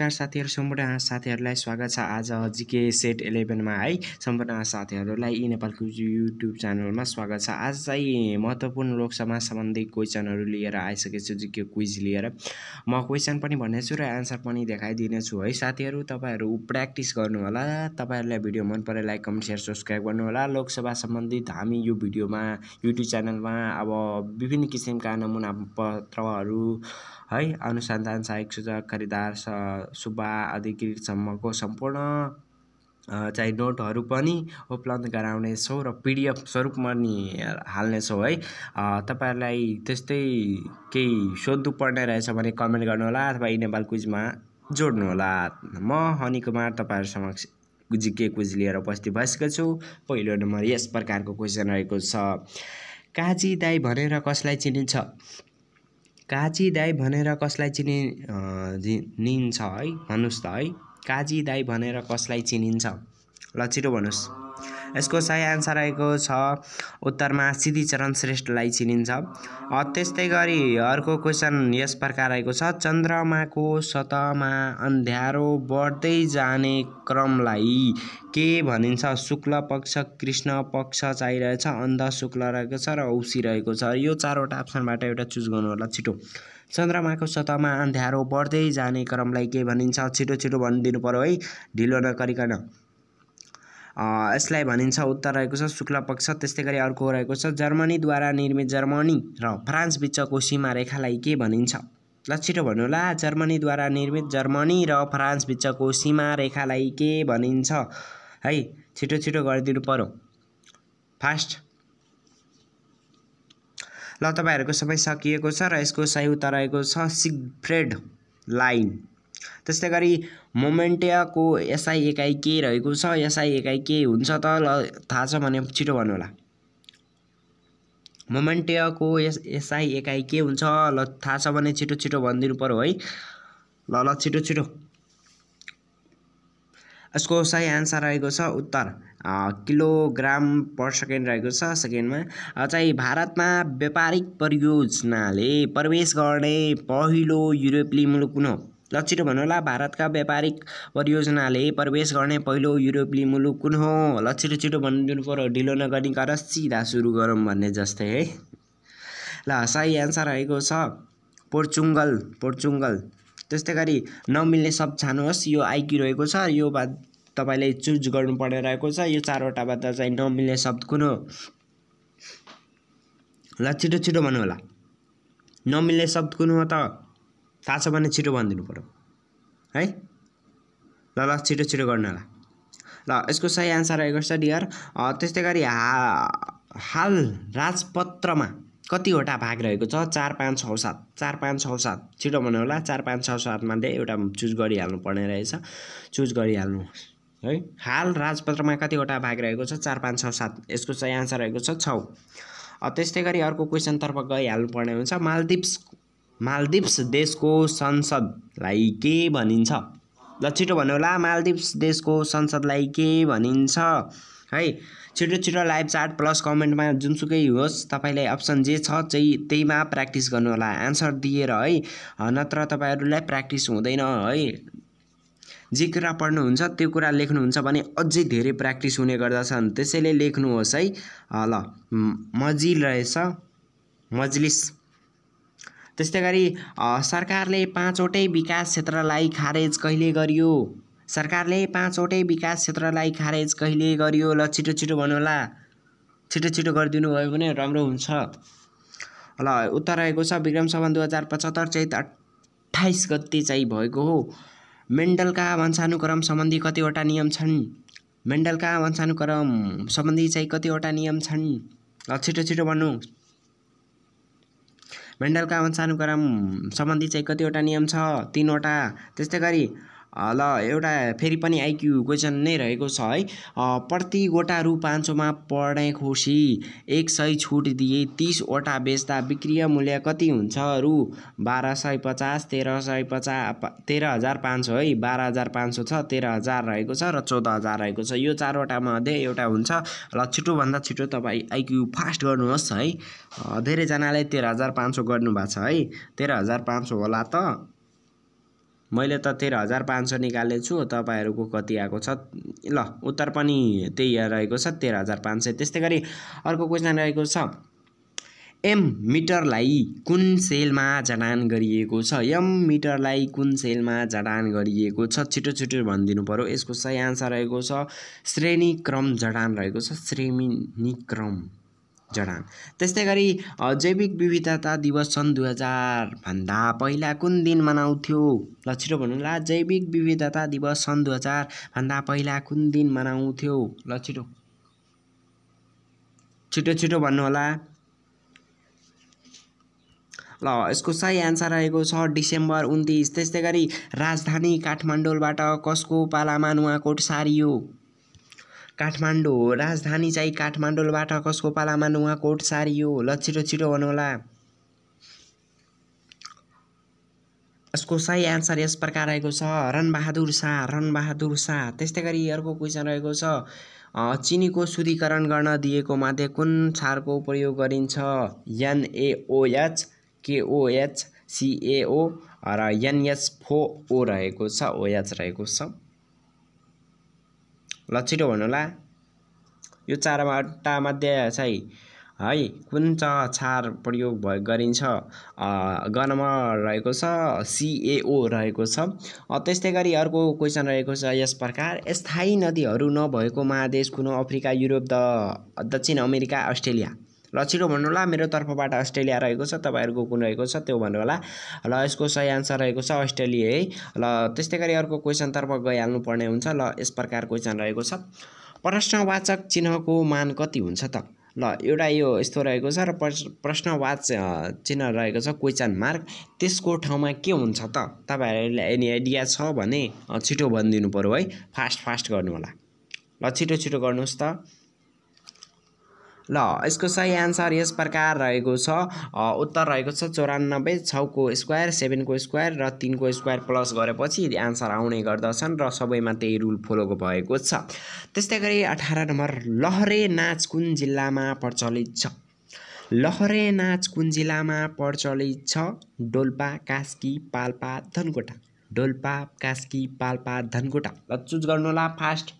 नमस्कार साथीहरू सम्पूर्ण साथीहरूलाई स्वागत छ आज जिके सेट इलेभेनमा है सम्पूर्ण साथीहरूलाई यी नेपालको युट्युब च्यानलमा स्वागत छ आज चाहिँ महत्त्वपूर्ण लोकसभा सम्बन्धी क्वेसनहरू लिएर आइसकेको छु जिके क्विज लिएर म क्वेसन पनि भन्नेछु र एन्सर पनि देखाइदिनेछु है साथीहरू तपाईँहरू प्र्याक्टिस गर्नुहोला तपाईँहरूलाई भिडियो मन परे लाइक कमेन्ट सेयर सब्सक्राइब गर्नुहोला लोकसभा सम्बन्धित हामी यो भिडियोमा युट्युब च्यानलमा अब विभिन्न किसिमका नमुना पत्रहरू है अनुसन्धान सहायक सूचक खरिदार सुब्बा अधिकृतसम्मको सम्पूर्ण चाहिँ नोटहरू पनि उपलब्ध गराउनेछौँ र पिडिएफ स्वरूपमा नि हाल्नेछौँ है तपाईँहरूलाई त्यस्तै केही सोध्नु सोध्नुपर्ने रहेछ भने कमेन्ट गर्नुहोला अथवा यी नेपाल क्विजमा जोड्नुहोला म हनी कुमार तपाईँहरू समक्ष के क्विज लिएर उपस्थित भइसकेको छु पहिलो नम्बर यस प्रकारको क्वेसन रहेको छ काजी दाई भनेर कसलाई चिनिन्छ काजी दाई भनेर कसलाई चिनि चिनिन्छ है भन्नुहोस् त है काजी दाई भनेर कसलाई चिनिन्छ ल छिटो भन्नुहोस् यसको सही आन्सर रहेको छ उत्तरमा सिद्धिचरण श्रेष्ठलाई चिनिन्छ त्यस्तै गरी अर्को क्वेसन यस प्रकार रहेको छ चन्द्रमाको सतहमा अन्ध्यारो बढ्दै जाने क्रमलाई के भनिन्छ शुक्ल पक्ष कृष्ण पक्ष चाहिरहेछ अन्ध शुक्ल रहेको छ र औसी रहेको छ यो चारवटा अप्सनबाट एउटा चुज गर्नु होला छिटो चन्द्रमाको सतहमा अन्ध्यारो बढ्दै जाने क्रमलाई के भनिन्छ छिटो छिटो भनिदिनु पऱ्यो है ढिलो नगरिकन यसलाई भनिन्छ उत्तर रहेको छ शुक्ल पक्ष त्यस्तै गरी अर्को रहेको छ जर्मनीद्वारा निर्मित जर्मनी र फ्रान्स बिचको सीमा रेखालाई के भनिन्छ ल छिटो भन्नु भन्नुहोला जर्मनीद्वारा निर्मित जर्मनी र फ्रान्स बिचको सीमा रेखालाई के भनिन्छ है छिटो छिटो गरिदिनु पऱ्यो फास्ट ल तपाईँहरूको सबै सकिएको छ र यसको सही उत्तर रहेको छ सिगफ्रेड लाइन त्यस्तै गरी मोमेन्टियाको एसआई एकाइ के रहेको छ एसआई एकाइ के हुन्छ त ल थाहा छ भने छिटो भन्नुहोला मोमेन्टियाको एस एसआई एकाइ के हुन्छ ल थाहा छ भने छिटो छिटो भनिदिनु पऱ्यो है ल ल छिटो छिटो यसको सही आन्सर रहेको छ उत्तर किलोग्राम पर सेकेन्ड रहेको छ सेकेन्डमा चाहिँ भारतमा व्यापारिक परियोजनाले प्रवेश गर्ने पहिलो युरोपली मुलुक कुन हो लक्षित भन्नुहोला भारतका व्यापारिक परियोजनाले प्रवेश गर्ने पहिलो युरोपली मुलुक कुन हो ल छिटो छिटो भनिदिनु पऱ्यो ढिलो नगर्ने गर सिधा सुरु गरौँ भन्ने जस्तै है ल सही एन्सर रहेको छ पोर्चुङ्गल पोर्चुङ्गल त्यस्तै गरी नमिल्ने सब छान्नुहोस् यो आइक्यू रहेको छ यो बाद तपाईँले चुज गर्नु पर्ने रहेको छ यो चारवटाबाट चाहिँ नमिल्ने शब्द कुन हो ल छिटो छिटो भन्नु होला नमिल्ने शब्द कुन हो त थाहा छ भने छिटो भनिदिनु पऱ्यो है ल ल छिटो छिटो गर्नु होला ल यसको सही आन्सर रहेको छ डियर त्यस्तै गरी हा हाल राजपत्रमा कतिवटा भाग रहेको छ चार पाँच छ सात चार पाँच छ सात छिटो भन्नु होला चार पाँच छ सातमध्ये एउटा चुज गरिहाल्नु पर्ने रहेछ चुज गरिहाल्नु है हाल राजपत्रमा कतिवटा भाग रहेको छ चार पाँच छ सात यसको सही आन्सर रहेको छ छ त्यस्तै गरी अर्को क्वेसनतर्फ गइहाल्नु पर्ने हुन्छ मालदिप्स मालदिप्स देशको संसदलाई के भनिन्छ ल छिटो भन्नु होला मालदिप्स देशको संसदलाई के भनिन्छ है छिटो छिटो लाइभ चार्ट प्लस कमेन्टमा जुनसुकै होस् तपाईँलाई अप्सन जे छ त्यही त्यहीमा प्र्याक्टिस गर्नुहोला आन्सर दिएर है नत्र तपाईँहरूलाई प्र्याक्टिस हुँदैन है जे कुरा पढ्नुहुन्छ त्यो कुरा लेख्नुहुन्छ भने अझै धेरै प्र्याक्टिस हुने गर्दछन् त्यसैले लेख्नुहोस् है ल मजिल रहेछ मजलिस त्यस्तै गरी सरकारले पाँचवटै विकास क्षेत्रलाई खारेज कहिले गरियो सरकारले पाँचवटै विकास क्षेत्रलाई खारेज कहिले गरियो ल छिटो छिटो होला छिटो छिटो गरिदिनु भयो भने राम्रो हुन्छ ल उत्तर रहेको छ विक्रम सम्बन्ध दुई हजार पचहत्तर चैत अठाइस गते चाहिँ भएको हो मेन्डलका वंशानुक्रम सम्बन्धी कतिवटा नियम छन् मेन्डलका वंशानुक्रम सम्बन्धी चाहिँ कतिवटा नियम छन् ल छिटो छिटो भन्नु मेन्डलका वंशानुक्रम सम्बन्धी चाहिँ कतिवटा नियम छ तिनवटा त्यस्तै गरी ल एउटा फेरि पनि आइक्यू क्वेसन नै रहेको छ है प्रतिवटा रु पाँच सौमा पढ्ने खुसी एक सय छुट दिए तिसवटा बेच्दा बिक्रिय मूल्य कति हुन्छ रु बाह्र सय पचास तेह्र सय पचास तेह्र हजार पाँच सौ है बाह्र हजार पाँच सौ छ तेह्र हजार रहेको छ र चौध हजार रहेको छ यो चारवटा मध्ये एउटा हुन्छ र छिटोभन्दा छिटो तपाईँ आइक्यू फास्ट गर्नुहोस् है धेरैजनाले तेह्र हजार पाँच सौ गर्नुभएको छ है तेह्र हजार पाँच सौ होला त मैले त तेह्र हजार पाँच सय निकालेको छु तपाईँहरूको कति आएको छ ल उत्तर पनि त्यही रहेको छ तेह्र हजार पाँच सय त्यस्तै गरी अर्को क्वेसन रहेको छ एम मिटरलाई कुन सेलमा जडान गरिएको छ एम मिटरलाई कुन सेलमा जडान गरिएको छ छिटो छिटो भनिदिनु पऱ्यो यसको सही आन्सर रहेको छ श्रेणीक्रम जडान रहेको छ श्रेणीक्रम जडान त्यस्तै गरी जैविक विविधता दिवस सन् दुई हजारभन्दा पहिला कुन दिन मनाउँथ्यो ल छिटो भन्नुहोला जैविक विविधता दिवस सन् दुई हजारभन्दा पहिला कुन दिन मनाउँथ्यो ल छिटो छिटो छिटो भन्नुहोला ल यसको सही एन्सर रहेको छ डिसेम्बर उन्तिस त्यस्तै गरी राजधानी काठमाडौँबाट कसको पालामा नुवाकोट सारियो काठमाडौँ हो राजधानी चाहिँ काठमाडौँबाट कसको पालामा नुवाकोट सारियो ल छिटो छिटो भन्नुहोला यसको सही आन्सर यस प्रकार रहेको छ रणबहादुर शाह रणबहादुर शाह त्यस्तै गरी अर्को क्वेसन रहेको छ चिनीको शुद्धिकरण गर्न दिएको मध्ये कुन क्षारको प्रयोग गरिन्छ एनएओएच केओएच सिएओ र एनएच फोओ रहेको छ ओएच रहेको छ लछिटो भन्नुहोला यो चारवटा मध्ये चाहिँ है कुन चाहिँ चार प्रयोग भयो गरिन्छ गनमा रहेको छ सिएओ रहेको छ त्यस्तै गरी अर्को क्वेसन रहेको छ यस प्रकार स्थायी नदीहरू नभएको महादेश कुन अफ्रिका युरोप द दक्षिण अमेरिका अस्ट्रेलिया ल छिटो भन्नु होला मेरो तर्फबाट अस्ट्रेलिया रहेको छ तपाईँहरूको कुन रहेको छ त्यो भन्नु होला ल यसको सही आन्सर रहेको छ अस्ट्रेलिया है ल त्यस्तै गरी अर्को क्वेसनतर्फ पर्ने हुन्छ ल यस प्रकार क्वेसन रहेको छ प्रश्नवाचक चिन्हको मान कति हुन्छ त ल एउटा यो यस्तो रहेको छ र प्रश्नवाच चिन्ह रहेको छ क्वेसन मार्क त्यसको ठाउँमा के हुन्छ त तपाईँहरूलाई एनी आइडिया छ भने छिटो भनिदिनु पऱ्यो है फास्ट फास्ट गर्नु होला ल छिटो छिटो गर्नुहोस् त ल यसको सही आन्सर यस प्रकार रहेको छ उत्तर रहेको छ चौरानब्बे छको स्क्वायर सेभेनको स्क्वायर र तिनको स्क्वायर प्लस गरेपछि आन्सर आउने गर्दछन् र सबैमा त्यही रुल फलो भएको छ त्यस्तै गरी अठार नम्बर लहरे नाच कुन जिल्लामा प्रचलित छ लहरे नाच कुन जिल्लामा प्रचलित छ डोल्पा कास्की पाल्पा धनकोटा डोल्पा कास्की पाल्पा धनकोटा ल चुज होला फास्ट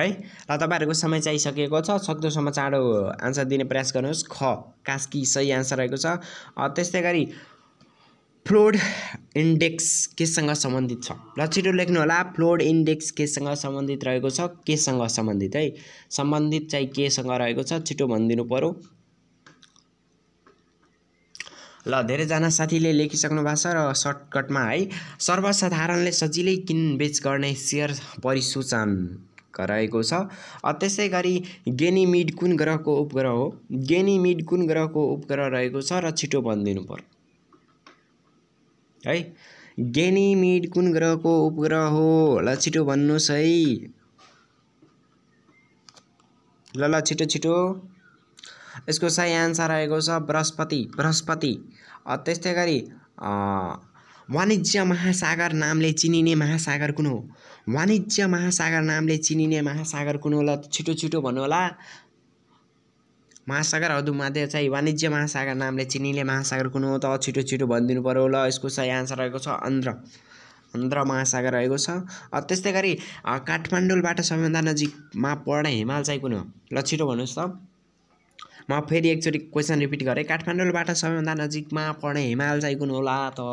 है र तपाईँहरूको समय चाहिसकेको छ सक्दोसम्म चाँडो आन्सर दिने प्रयास गर्नुहोस् ख कास्की सही आन्सर रहेको छ त्यस्तै गरी फ्लोड इन्डेक्स केसँग सम्बन्धित छ ल छिटो लेख्नु होला फ्लोड इन्डेक्स केसँग सम्बन्धित रहेको छ केसँग सम्बन्धित है सम्बन्धित चाहिँ केसँग रहेको छ छिटो भनिदिनु पऱ्यो ल धेरैजना साथीले लेखिसक्नु भएको छ र सर्टकटमा है सर्वसाधारणले सजिलै किनबेच गर्ने सेयर परिसूचन रहेको छ त्यसै गरी गेनिमिड कुन ग्रहको उपग्रह हो गेनिमिड कुन ग्रहको उपग्रह रहेको छ र छिटो भनिदिनु पर्यो है गेनिमिड कुन ग्रहको उपग्रह हो ल छिटो भन्नुहोस् है ल ल छिटो छिटो यसको सही आन्सर आएको छ बृहस्पति बृहस्पति त्यस्तै गरी वाणिज्य महासागर नामले चिनिने महासागर कुन हो वाणिज्य महासागर नामले चिनिने महासागर कुन होला छिटो छिटो भन्नु होला महासागर महासागरहरूमध्ये चाहिँ वाणिज्य महासागर नामले चिनिने महासागर कुन हो त छिटो छिटो भनिदिनु पऱ्यो होला यसको सही आन्सर रहेको छ आन्ध्र आन्ध्र महासागर रहेको छ त्यस्तै गरी काठमाडौँबाट सबैभन्दा नजिकमा पर्ने हिमाल चाहिँ कुन हो ल छिटो भन्नुहोस् त म फेरि एकचोटि क्वेसन रिपिट गरेँ काठमाडौँबाट सबैभन्दा नजिकमा पढ्ने हिमाल जाइकुन होला त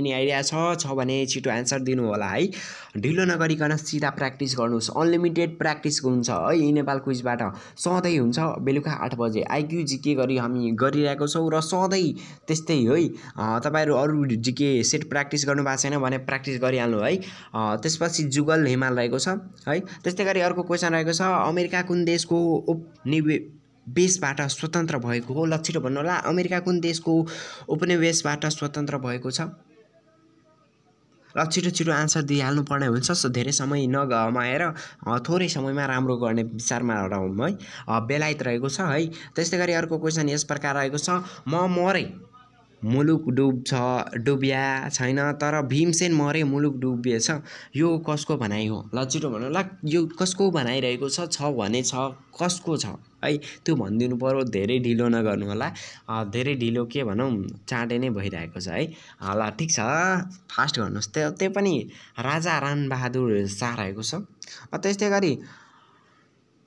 एनी आइडिया छ छ भने छिटो एन्सर दिनु होला है ढिलो नगरिकन सिधा प्र्याक्टिस गर्नुहोस् अनलिमिटेड प्र्याक्टिस हुन्छ है यी नेपाल क्विजबाट सधैँ हुन्छ बेलुका आठ बजे आइक्यू जिके गरी हामी गरिरहेको छौँ र सधैँ त्यस्तै है तपाईँहरू अरू जिके सेट प्र्याक्टिस गर्नु भएको छैन भने प्र्याक्टिस गरिहाल्नु है त्यसपछि जुगल हिमाल रहेको छ है त्यस्तै गरी अर्को क्वेसन रहेको छ अमेरिका कुन देशको उपनिवे बेसबाट स्वतन्त्र भएको हो भन्नु होला अमेरिका कुन देशको उपनिवेशबाट स्वतन्त्र भएको छ र छिटो छिटो आन्सर पर्ने हुन्छ सो धेरै समय नगमाएर थोरै समयमा राम्रो गर्ने विचारमा रहौँ है बेलायत रहेको छ है त्यस्तै गरी अर्को क्वेसन यस प्रकार रहेको छ म मरै मुलुक डुब्छ डुब्या छैन तर भीमसेन मरे मुलुक डुबिएछ यो कसको भनाइ हो ल छिटो भन्नु ल यो कसको भनाइरहेको छ भने छ कसको छ है त्यो भनिदिनु पऱ्यो धेरै ढिलो नगर्नु होला धेरै ढिलो के भनौँ चाँडै नै भइरहेको छ है ल ठिक छ फास्ट गर्नुहोस् त्यो त्यो पनि राजा रानबहादुर शाह रहेको छ त्यस्तै गरी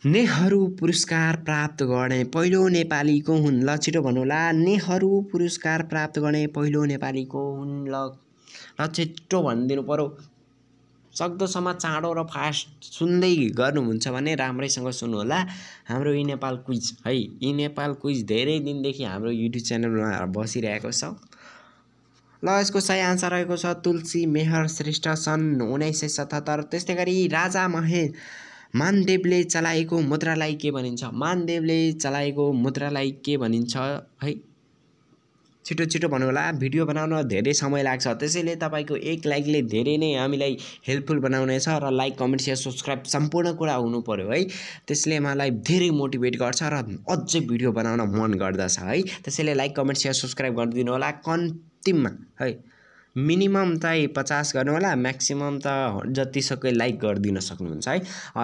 नेहरू पुरस्कार प्राप्त गर्ने पहिलो नेपाली को हुन् ल छिटो भन्नुहोला नेहरू पुरस्कार प्राप्त गर्ने पहिलो नेपाली को हुन् ल ल छिटो भनिदिनु पऱ्यो सक्दोसम्म चाँडो र फास्ट सुन्दै गर्नुहुन्छ भने राम्रैसँग सुन्नुहोला हाम्रो यी नेपाल क्विज है यी नेपाल क्विज धेरै दिनदेखि हाम्रो युट्युब च्यानलमा बसिरहेको छ ल यसको सही आन्सर रहेको छ तुलसी मेहर श्रेष्ठ सन् उन्नाइस सय सतहत्तर त्यस्तै गरी राजा महे मानदेवले चलाएको मुद्रालाई के भनिन्छ मानदेवले चलाएको मुद्रालाई के भनिन्छ है छिटो छिटो भन्नु होला भिडियो बनाउन धेरै समय लाग्छ त्यसैले तपाईँको एक लाइकले धेरै नै हामीलाई हेल्पफुल बनाउनेछ र लाइक कमेन्ट सेयर सब्सक्राइब सम्पूर्ण कुरा हुनु पऱ्यो है त्यसले मलाई धेरै मोटिभेट गर्छ र अझै भिडियो बनाउन मन गर्दछ है त्यसैले लाइक कमेन्ट सेयर सब्सक्राइब गरिदिनु होला कन्तिममा है मिनिमम चाहिँ पचास गर्नु होला म्याक्सिमम् त जतिसकै लाइक गरिदिन सक्नुहुन्छ है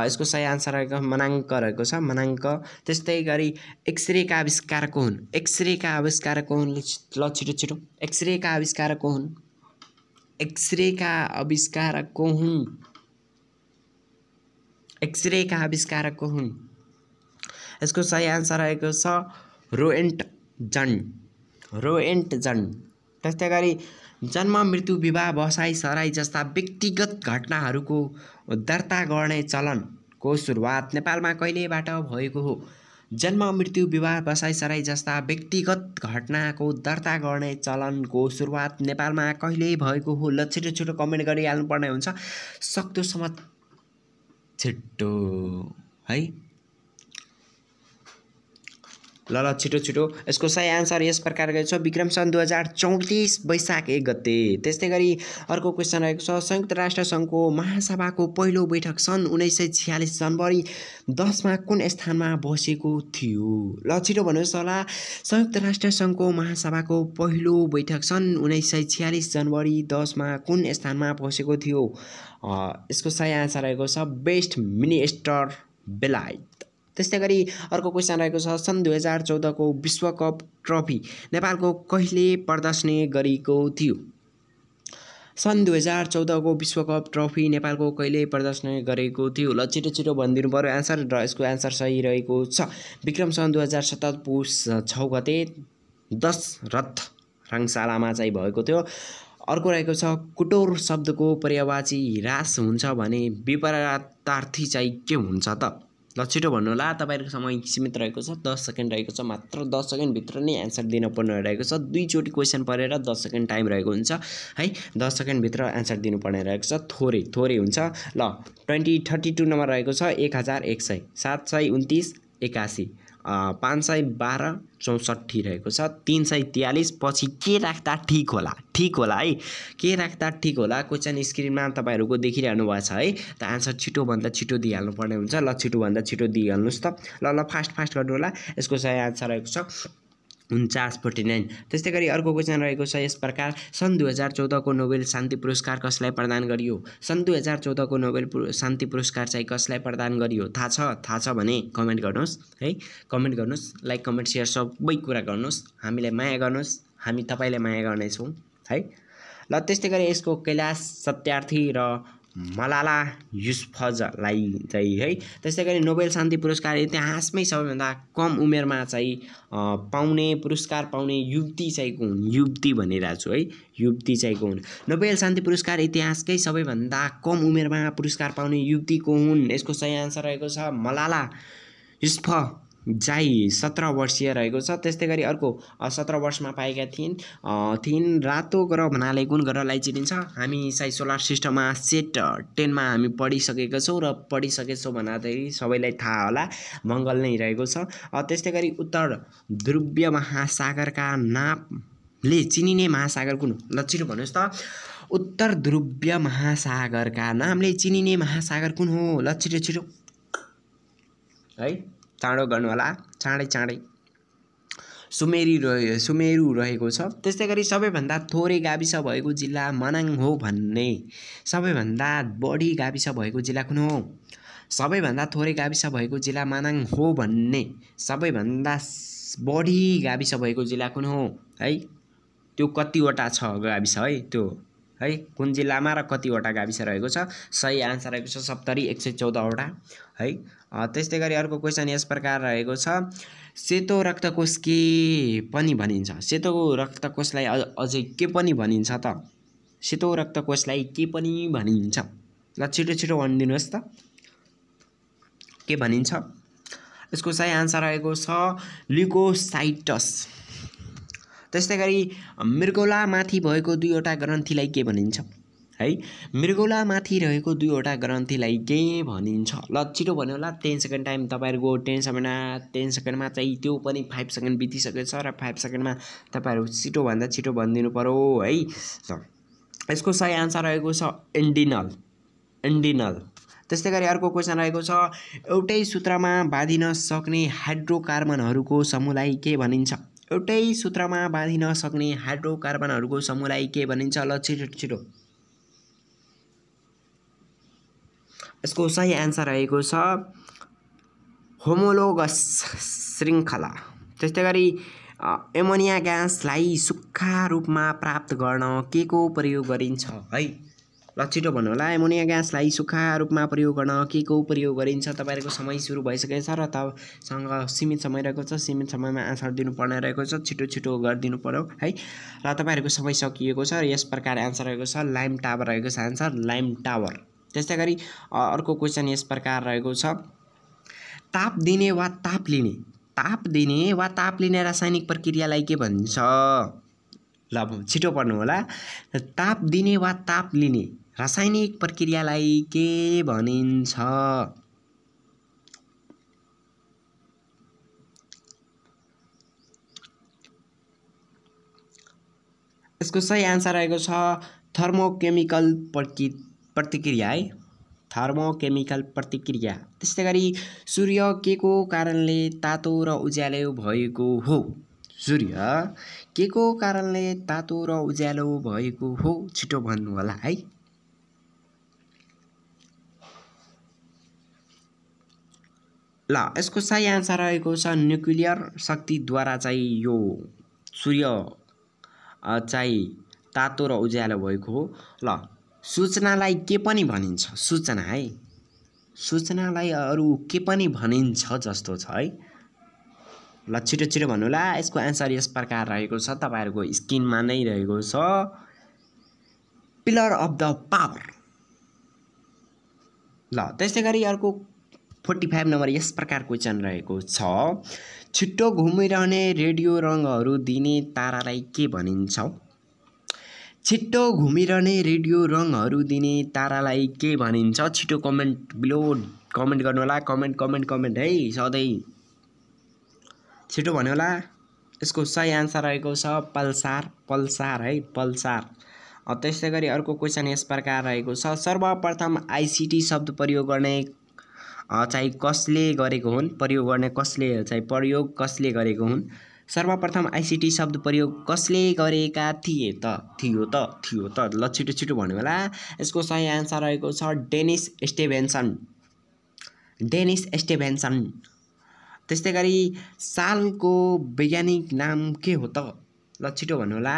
यसको सही आन्सर रहेको मनाङ्क रहेको छ मनाङ्क त्यस्तै गरी एक्सरेका आविष्कार को हुन् एक्सरेका आविष्कार को हुन् ल छिटो छिटो एक्सरेका आविष्कार को हुन् एक्सरेका आविष्कार को हुन् एक्सरेका आविष्कार को हुन् यसको सही आन्सर रहेको छ रोएन्ट जन रोएन्ट जन त्यस्तै गरी जन्म मृत्यु विवाह बसाई सराई जस्ता व्यक्तिगत घटनाहरूको दर्ता गर्ने चलनको सुरुवात नेपालमा कहिलेबाट भएको हो जन्म मृत्यु विवाह सराई जस्ता व्यक्तिगत घटनाको दर्ता गर्ने चलनको सुरुवात नेपालमा कहिले भएको हो ल छिटो छिटो कमेन्ट गरिहाल्नुपर्ने हुन्छ सक्दोसम्म छिट्टो है ल ल छिटो छिटो यसको सही आन्सर यस प्रकारको छ विक्रम सन् दुई हजार चौतिस वैशाख एक गते त्यस्तै गरी अर्को क्वेसन रहेको छ संयुक्त राष्ट्रसङ्घको महासभाको पहिलो बैठक सन् उन्नाइस सय छ्यालिस जनवरी दसमा कुन स्थानमा बसेको थियो ल छिटो भन्नुहोस् होला संयुक्त राष्ट्रसङ्घको महासभाको पहिलो बैठक सन् उन्नाइस सय छ्यालिस जनवरी दसमा कुन स्थानमा बसेको थियो यसको सही आन्सर रहेको छ बेस्ट मिनिस्टर बेलायत त्यस्तै गरी अर्को क्वेसन रहेको छ सन् दुई हजार चौधको विश्वकप ट्रफी नेपालको कहिले प्रदर्शनी गरेको थियो सन् दुई हजार चौधको विश्वकप ट्रफी नेपालको कहिले प्रदर्शन गरेको थियो ल छिटो छिटो भनिदिनु पऱ्यो एन्सर र यसको एन्सर सही रहेको छ विक्रम सन् दुई हजार सत्तर पुस छ गते दशरथ रङशालामा चाहिँ भएको थियो अर्को रहेको छ कुटोर शब्दको पर्यावाची ह्रास हुन्छ भने विपरातार्थी चाहिँ के हुन्छ त ल छिटो भन्नु होला तपाईँहरूको समय सीमित रहेको छ दस सेकेन्ड रहेको छ मात्र दस सेकेन्डभित्र नै एन्सर दिनुपर्ने रहेको छ दुईचोटि क्वेसन परेर दस सेकेन्ड टाइम रहेको हुन्छ है दस सेकेन्डभित्र एन्सर दिनुपर्ने रहेको छ थोरै थोरै हुन्छ ल ट्वेन्टी थर्टी टू नम्बर रहेको छ एक हजार एक सय सात सय उन्तिस एकासी पाँच सय बाह्र चौसठी रहेको छ तिन सय त्यालिस पछि के राख्दा ठिक होला ठिक होला है के राख्दा ठिक होला क्वेसन स्क्रिनमा तपाईँहरूको देखिरहनु भएको छ है त आन्सर छिटोभन्दा छिटो पर्ने हुन्छ ल छिटोभन्दा छिटो दिइहाल्नुहोस् त ल ल फास्ट फास्ट गर्नु होला यसको सही आन्सर रहेको छ उन्चास फोर्टी नाइन त्यस्तै गरी अर्को क्वेसन रहेको छ यस प्रकार सन् दुई हजार चौधको नोबेल शान्ति पुरस्कार कसलाई प्रदान गरियो सन् दुई हजार चौधको नोबेल शान्ति पुरस्कार चाहिँ कसलाई प्रदान गरियो थाहा छ थाहा छ भने कमेन्ट गर्नुहोस् है कमेन्ट गर्नुहोस् लाइक कमेन्ट सेयर सबै कुरा गर्नुहोस् हामीलाई माया गर्नुहोस् हामी तपाईँलाई माया गर्नेछौँ है ल त्यस्तै गरी यसको कैलाश सत्यार्थी र मलाला युसफजलाई चाहिँ है त्यस्तै गरी नोबेल शान्ति पुरस्कार इतिहासमै सबैभन्दा कम उमेरमा चाहिँ पाउने पुरस्कार पाउने युवती चाहिँ को हुन् युवती भनिरहेको छु है युवती चाहिँ को हुन् नोबेल शान्ति पुरस्कार इतिहासकै सबैभन्दा कम उमेरमा पुरस्कार पाउने युवतीको हुन् यसको सही आन्सर रहेको छ मलाला युस्फ जाई सत्र वर्षीय रहेको छ त्यस्तै गरी अर्को सत्र वर्षमा पाएका थिइन् थिइन् रातो ग्रह भन्नाले कुन ग्रहलाई चिनिन्छ हामी साई सोलर सिस्टममा सेट टेनमा हामी पढिसकेका छौँ र पढिसकेछौँ भन्दाखेरि सबैलाई थाहा होला मङ्गल नै रहेको छ त्यस्तै गरी उत्तर ध्रुव्य महासागरका नामले चिनिने महासागर कुन लचिलो भन्नुहोस् त उत्तर ध्रुव्य महासागरका नामले चिनिने महासागर कुन हो ल छिटो छिटो है चाँडो गर्नुहोला चाँडै चाँडै सुमेरी रह सुमेरु रहेको छ त्यस्तै गरी सबैभन्दा थोरै गाविस भएको जिल्ला मनाङ हो भन्ने सबैभन्दा बढी गाविस भएको जिल्ला कुन हो सबैभन्दा थोरै गाविस भएको जिल्ला मनाङ हो भन्ने सबैभन्दा बढी गाविस भएको जिल्ला कुन हो है त्यो कतिवटा छ गाविस है त्यो है कुन जिल्लामा र कतिवटा गाविस रहेको छ सही आन्सर रहेको छ सप्तरी एक सय चौधवटा है त्यस्तै गरी अर्को क्वेसन यस प्रकार रहेको छ सेतो रक्तकोष के पनि भनिन्छ सेतो रक्तकोषलाई अझै के पनि भनिन्छ त सेतो रक्तकोषलाई के पनि भनिन्छ ल छिटो छिटो भनिदिनुहोस् त के भनिन्छ यसको सही आन्सर रहेको छ लिकोसाइटस त्यस्तै गरी मृगोलामाथि भएको दुईवटा ग्रन्थीलाई के भनिन्छ है मृगौलामाथि रहेको दुईवटा ग्रन्थीलाई के भनिन्छ ल छिटो भन्यो होला टेन सेकेन्ड टाइम तपाईँहरूको टेन सेकेन्डमा टेन सेकेन्डमा चाहिँ त्यो पनि फाइभ सेकेन्ड बितिसकेको छ र फाइभ सेकेन्डमा तपाईँहरू छिटोभन्दा छिटो भनिदिनु पऱ्यो है ल यसको सही आन्सर रहेको छ एन्डिनल एन्डिनल त्यस्तै गरी अर्को क्वेसन रहेको छ एउटै सूत्रमा बाँधिन सक्ने हाइड्रोकार्बनहरूको समूहलाई के भनिन्छ एउटै सूत्रमा बाँधिन सक्ने हाइड्रोकार्बनहरूको समूहलाई के भनिन्छ ल छिटो छिटो यसको सही एन्सर रहेको छ होमोलोगस श्रृङ्खला त्यस्तै गरी एमोनिया ग्यासलाई सुक्खा रूपमा प्राप्त गर्न के को प्रयोग गरिन्छ है ल छिटो भन्नु होला एमोनिया ग्यासलाई सुक्खा रूपमा प्रयोग गर्न के को प्रयोग गरिन्छ तपाईँहरूको समय सुरु भइसकेको छ र तपाईँसँग सीमित समय रहेको छ सीमित समयमा आन्सर दिनुपर्ने रहेको छ छिटो छिटो गरिदिनु पऱ्यो है र तपाईँहरूको समय सकिएको छ र यस प्रकार एन्सर रहेको छ लाइम टावर रहेको छ आन्सर लाइम टावर त्यस्तै गरी अर्को क्वेसन यस प्रकार रहेको छ ताप दिने वा ताप लिने ताप दिने वा ताप लिने रासायनिक प्रक्रियालाई के भन्छ ल छिटो पढ्नु होला ताप दिने वा ताप लिने रासायनिक प्रक्रियालाई के भनिन्छ यसको सही आन्सर रहेको छ थर्मोकेमिकल प्रकृति प्रतिक्रिया है थर्मोकेमिकल प्रतिक्रिया त्यस्तै गरी सूर्य के को कारणले तातो र उज्यालो भएको हो सूर्य के को कारणले तातो र उज्यालो भएको हो छिटो भन्नु होला है ल यसको सही आन्सर रहेको छ न्युक्लियर शक्तिद्वारा चाहिँ यो सूर्य चाहिँ तातो र उज्यालो भएको हो ल सूचनालाई के पनि भनिन्छ सूचना है सूचनालाई अरू के पनि भनिन्छ जस्तो छ है ल छिटो छिटो भन्नु होला यसको एन्सर यस प्रकार रहेको छ तपाईँहरूको स्किनमा नै रहेको छ पिलर अफ द पावर ल त्यस्तै गरी अर्को फोर्टी फाइभ नम्बर यस प्रकार क्वेसन रहेको छ छिट्टो घुमिरहने रेडियो रङहरू दिने तारालाई के भनिन्छ छिट्टो घुमिरहने रेडियो रङहरू दिने तारालाई के भनिन्छ छिटो कमेन्ट बिलो कमेन्ट गर्नु होला कमेन्ट कमेन्ट कमेन्ट है सधैँ छिटो भन्यो होला यसको सही आन्सर रहेको छ पल्सार पल्सार है पल्सार त्यस्तै गरी अर्को क्वेसन यस प्रकार रहेको छ सर्वप्रथम आइसिटी शब्द प्रयोग गर्ने चाहिँ कसले गरेको हुन् प्रयोग गर्ने कसले चाहिँ प्रयोग कसले गरेको हुन् सर्वप्रथम आइसिटी शब्द प्रयोग कसले गरेका थिए त थियो त थियो त ल छिटो छिटो भन्नु होला यसको सही आन्सर रहेको छ डेनिस स्टेभेन्सन डेनिस स्टेभेन्सन त्यस्तै गरी सालको वैज्ञानिक नाम के हो त ल छिटो भन्नु होला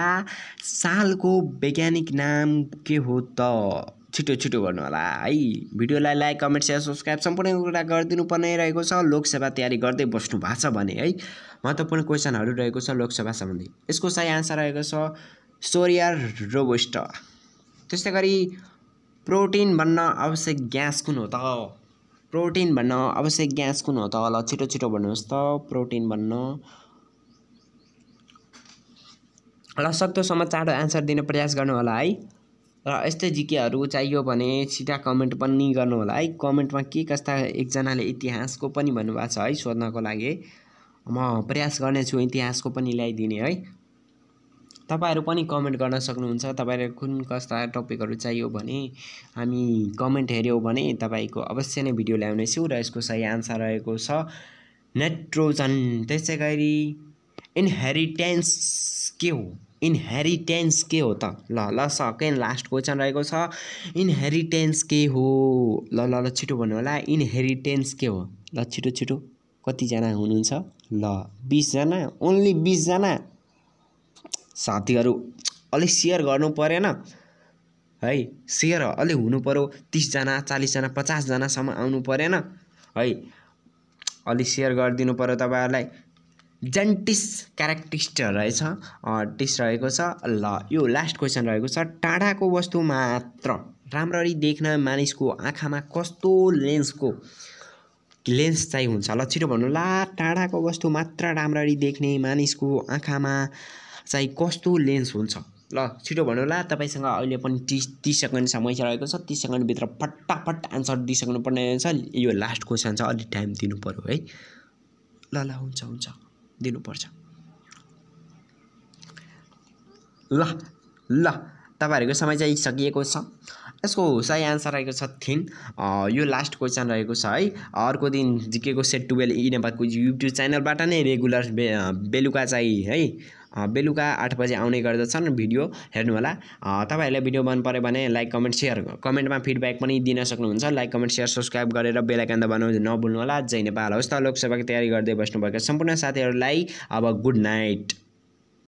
सालको वैज्ञानिक नाम के हो त छिटो छिटो भन्नु होला है भिडियोलाई लाइक कमेन्ट सेयर सब्सक्राइब सम्पूर्ण कुरा गरिदिनु पर्ने रहेको छ लोकसेवा तयारी गर्दै बस्नु भएको छ भने है महत्त्वपूर्ण क्वेसनहरू रहेको छ लोकसभा सम्बन्धी यसको सही आन्सर रहेको छ सोरिया रोबोस्ट त्यस्तै गरी प्रोटिन भन्न आवश्यक ग्यास कुन हो त प्रोटिन भन्न आवश्यक ग्यास कुन हो त ल छिटो छिटो भन्नुहोस् त प्रोटिन भन्न र सक्दोसम्म चाँडो आन्सर दिने प्रयास गर्नु होला है र यस्तै जिकेहरू चाहियो भने सिधा कमेन्ट पनि गर्नु होला है कमेन्टमा के कस्ता एकजनाले इतिहासको पनि भन्नुभएको छ है सोध्नको लागि म प्रयास गर्नेछु इतिहासको पनि ल्याइदिने है तपाईँहरू पनि कमेन्ट गर्न सक्नुहुन्छ तपाईँहरू कुन कस्ता टपिकहरू चाहियो भने हामी कमेन्ट हेऱ्यौँ भने तपाईँको अवश्य नै भिडियो ल्याउनेछु र यसको सही आन्सर रहेको छ नेट्रोजन त्यसै गरी इनहेरिटेन्स के हो इनहेरिटेन्स के हो त ल ल सकेन लास्ट क्वेसन रहेको छ इनहेरिटेन्स के हो ल ल ल छिटो भन्नु होला इनहेरिटेन्स के हो ल छिटो छिटो कतिजना हुनुहुन्छ ल बिसजना ओन्ली बिसजना साथीहरू अलिक सेयर गर्नु परेन है सेयर अलिक हुनु पऱ्यो तिसजना चालिसजना पचासजनासम्म आउनु परेन है अलिक सेयर गरिदिनु पऱ्यो तपाईँहरूलाई जेन्टिस क्यारेक्टिस्ट रहेछ टिस रहेको छ ल यो लास्ट क्वेसन रहेको छ टाढाको वस्तु मात्र राम्ररी देख्न मानिसको आँखामा कस्तो लेन्सको लेन्स चाहिँ हुन्छ छिटो भन्नु ला टाढाको वस्तु मात्र राम्ररी देख्ने मानिसको आँखामा चाहिँ कस्तो लेन्स हुन्छ ल छिटो भन्नु ला तपाईँसँग अहिले पनि तिस तिस सेकेन्ड समय रहेको छ तिस सेकेन्डभित्र फटाफट आन्सर दिइसक्नुपर्ने रहेछ यो लास्ट क्वेसन छ अलिक टाइम दिनु पऱ्यो है ल ल हुन्छ हुन्छ दिनुपर्छ ल ल तपाईँहरूको समय चाहिँ सकिएको छ यसको सही आन्सर रहेको छ थिन यो लास्ट क्वेसन रहेको छ है अर्को दिन जिकेको सेट टुवेल्भ इ नेपालको युट्युब च्यानलबाट नै रेगुलर बे बेलुका चाहिँ है बेलुका आठ बजी आउने गर्दछन् भिडियो हेर्नुहोला तपाईँहरूलाई भिडियो मन पऱ्यो भने लाइक कमेन्ट सेयर कमेन्टमा फिडब्याक पनि दिन सक्नुहुन्छ लाइक कमेन्ट सेयर सब्सक्राइब गरेर बेलाकान्दा बनाउनु नभुल्नुहोला जय नेपाल होस् त लोकसभाको तयारी गर्दै बस्नुभएको सम्पूर्ण साथीहरूलाई अब गुड नाइट